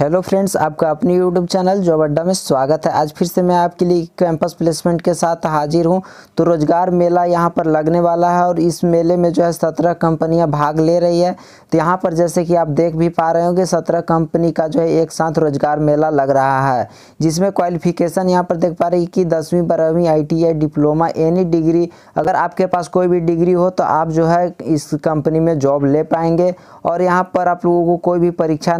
Hello friends आपका अपने YouTube channel job अड्डा में स्वागत है आज फिर से मैं आपके लिए कैंपस प्लेसमेंट के साथ हाजिर हूं तो रोज़गार मेला यहां पर लगने वाला है और इस मेले में जो है सत्रह कंपनियां भाग ले रही है तो यहां पर जैसे कि आप देख भी पा रहे होंगे सत्रह कंपनी का जो है एक साथ रोजगार मेला लग रहा है जिसमें क्वालिफिकेशन यहाँ पर देख पा रही कि दसवीं बारहवीं आई डिप्लोमा एनी डिग्री अगर आपके पास कोई भी डिग्री हो तो आप जो है इस कंपनी में जॉब ले पाएंगे और यहाँ पर आप लोगों को कोई भी परीक्षा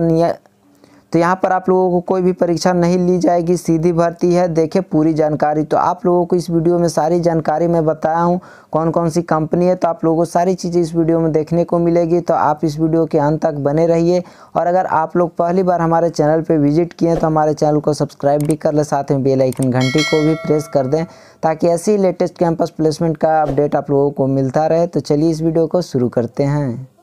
तो यहाँ पर आप लोगों को कोई भी परीक्षा नहीं ली जाएगी सीधी भर्ती है देखें पूरी जानकारी तो आप लोगों को इस वीडियो में सारी जानकारी मैं बताया हूँ कौन कौन सी कंपनी है तो आप लोगों को सारी चीज़ें इस वीडियो में देखने को मिलेगी तो आप इस वीडियो के अंत तक बने रहिए और अगर आप लोग पहली बार हमारे चैनल पर विजिट किए तो हमारे चैनल को सब्सक्राइब भी कर लें साथ में बेलाइकन घंटी को भी प्रेस कर दें ताकि ऐसे ही लेटेस्ट कैंपस प्लेसमेंट का अपडेट आप लोगों को मिलता रहे तो चलिए इस वीडियो को शुरू करते हैं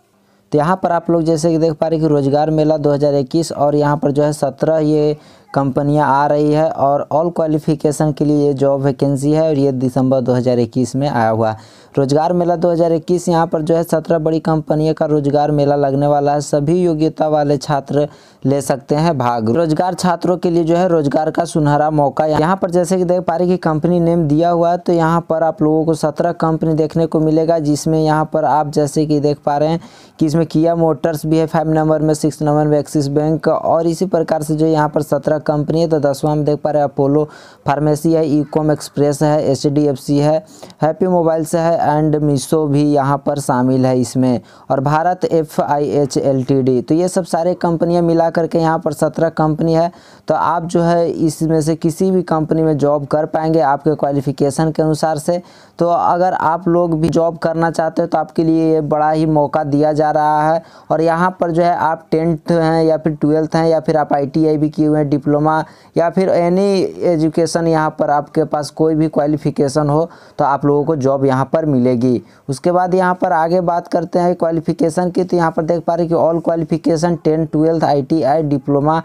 तो यहाँ पर आप लोग जैसे कि देख पा रहे कि रोज़गार मेला 2021 और यहाँ पर जो है सत्रह ये कंपनियां आ रही है और ऑल क्वालिफिकेशन के लिए ये जॉब वैकेंसी है और ये दिसंबर 2021 में आया हुआ रोजगार मेला 2021 यहाँ पर जो है सत्रह बड़ी कंपनियों का रोजगार मेला लगने वाला है सभी योग्यता वाले छात्र ले सकते हैं भाग रोजगार छात्रों के लिए जो है रोजगार का सुनहरा मौका यहाँ पर जैसे कि देख पा रहे कि कंपनी नेम दिया हुआ है तो यहाँ पर आप लोगों को सत्रह कंपनी देखने को मिलेगा जिसमें यहाँ पर आप जैसे कि देख पा रहे हैं कि इसमें किया मोटर्स भी है फाइव नंबर में सिक्स नंबर में एक्सिस बैंक और इसी प्रकार से जो यहाँ पर सत्रह कंपनी है तो दसवां में देख पा रहे हैं अपोलो फार्मेसी है ई कॉम एक्सप्रेस है एच डी एफ सी है हैप्पी मोबाइल्स है एंड मीशो भी यहाँ पर शामिल है इसमें और Bharat F I H L T D तो ये सब सारे कंपनियाँ मिला करके यहाँ पर सत्रह कंपनी है तो आप जो है इसमें से किसी भी कंपनी में जॉब कर पाएंगे आपके क्वालिफिकेशन के अनुसार से तो अगर आप लोग भी जॉब करना चाहते हो तो आपके लिए ये बड़ा ही मौका दिया जा रहा है और यहाँ पर जो है आप टेंथ हैं या फिर ट्वेल्थ हैं या फिर आप आईटीआई भी किए हुए हैं डिप्लोमा डिप्लोमा या फिर एनी एजुकेशन यहाँ पर आपके पास कोई भी क्वालिफिकेशन हो तो आप लोगों को जॉब यहाँ पर मिलेगी उसके बाद यहाँ पर आगे बात करते हैं क्वालिफिकेशन की तो यहाँ पर देख पा रहे कि ऑल क्वालिफिकेशन टेंथ ट्वेल्थ आई डिप्लोमा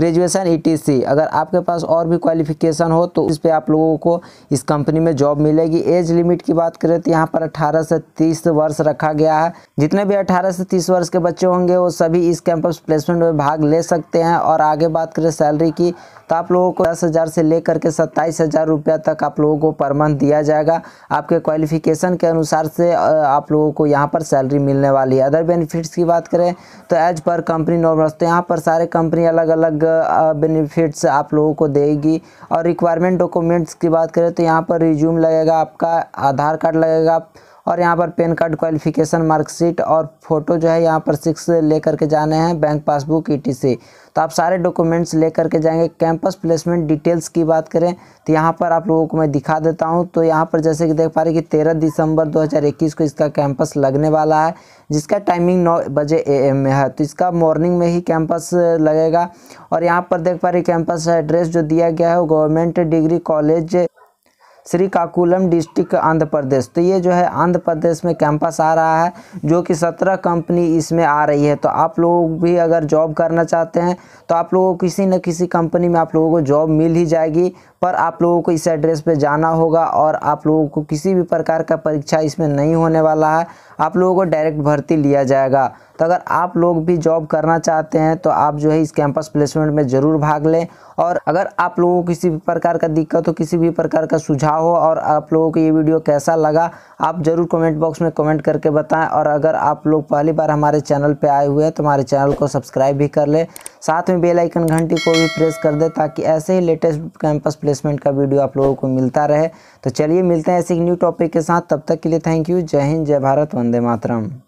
ग्रेजुएसन ई अगर आपके पास और भी क्वालिफिकेशन हो तो इस पर आप लोगों को इस कंपनी में जॉब मिलेगी एज लिमिट की बात करें तो यहाँ पर अठारह से तीस वर्ष रखा गया है जितने भी अठारह से तीस वर्ष के बच्चे होंगे वो सभी इस कैंपस प्लेसमेंट में भाग ले सकते हैं और आगे बात करें सैलरी रुपये की तो आप लोगों को दस हज़ार से लेकर के सत्ताईस हज़ार रुपया तक आप लोगों को पर मंथ दिया जाएगा आपके क्वालिफिकेशन के अनुसार से आप लोगों को यहाँ पर सैलरी मिलने वाली है अदर बेनिफिट्स की बात करें तो एज पर कंपनी नॉर्मल तो यहाँ पर सारे कंपनी अलग अलग बेनिफिट्स आप लोगों को देगी और रिक्वायरमेंट डॉक्यूमेंट्स की बात करें तो यहाँ पर रिज्यूम लगेगा आपका आधार कार्ड लगेगा और यहाँ पर पेन कार्ड क्वालिफिकेशन मार्कशीट और फोटो जो है यहाँ पर सिक्स ले करके जाने हैं बैंक पासबुक ईटीसी e तो आप सारे डॉक्यूमेंट्स ले करके जाएंगे कैंपस प्लेसमेंट डिटेल्स की बात करें तो यहाँ पर आप लोगों को मैं दिखा देता हूँ तो यहाँ पर जैसे कि देख पा रहे कि तेरह दिसंबर इक्कीस को इसका कैंपस लगने वाला है जिसका टाइमिंग नौ बजे एम में है तो इसका मॉर्निंग में ही कैंपस लगेगा और यहाँ पर देख पा रहे कैंपस एड्रेस जो दिया गया है वो government degree college Srikakulam district Andhra Pradesh तो ये जो है आंध्र प्रदेश में कैंपस आ रहा है जो कि सत्रह कंपनी इसमें आ रही है तो आप लोग भी अगर जॉब करना चाहते हैं तो आप लोगों को किसी न किसी कंपनी में आप लोगों को जॉब मिल ही जाएगी पर आप लोगों को इस एड्रेस पर जाना होगा और आप लोगों को किसी भी प्रकार का परीक्षा इसमें नहीं होने वाला है आप लोगों को डायरेक्ट भर्ती लिया जाएगा तो अगर आप लोग भी जॉब करना चाहते हैं तो आप जो है इस कैंपस प्लेसमेंट में ज़रूर भाग लें और अगर आप लोगों को किसी भी प्रकार का दिक्कत हो किसी भी प्रकार का सुझाव हो और आप लोगों को ये वीडियो कैसा लगा आप ज़रूर कमेंट बॉक्स में कमेंट करके बताएं और अगर आप लोग पहली बार हमारे चैनल पर आए हुए हैं तो हमारे चैनल को सब्सक्राइब भी कर लें साथ में बेलाइकन घंटी को भी प्रेस कर दें ताकि ऐसे ही लेटेस्ट कैंपस प्लेसमेंट का वीडियो आप लोगों को मिलता रहे तो चलिए मिलते हैं ऐसे एक न्यू टॉपिक के साथ तब तक के लिए थैंक यू जय हिंद जय भारत वंदे Vande Matram.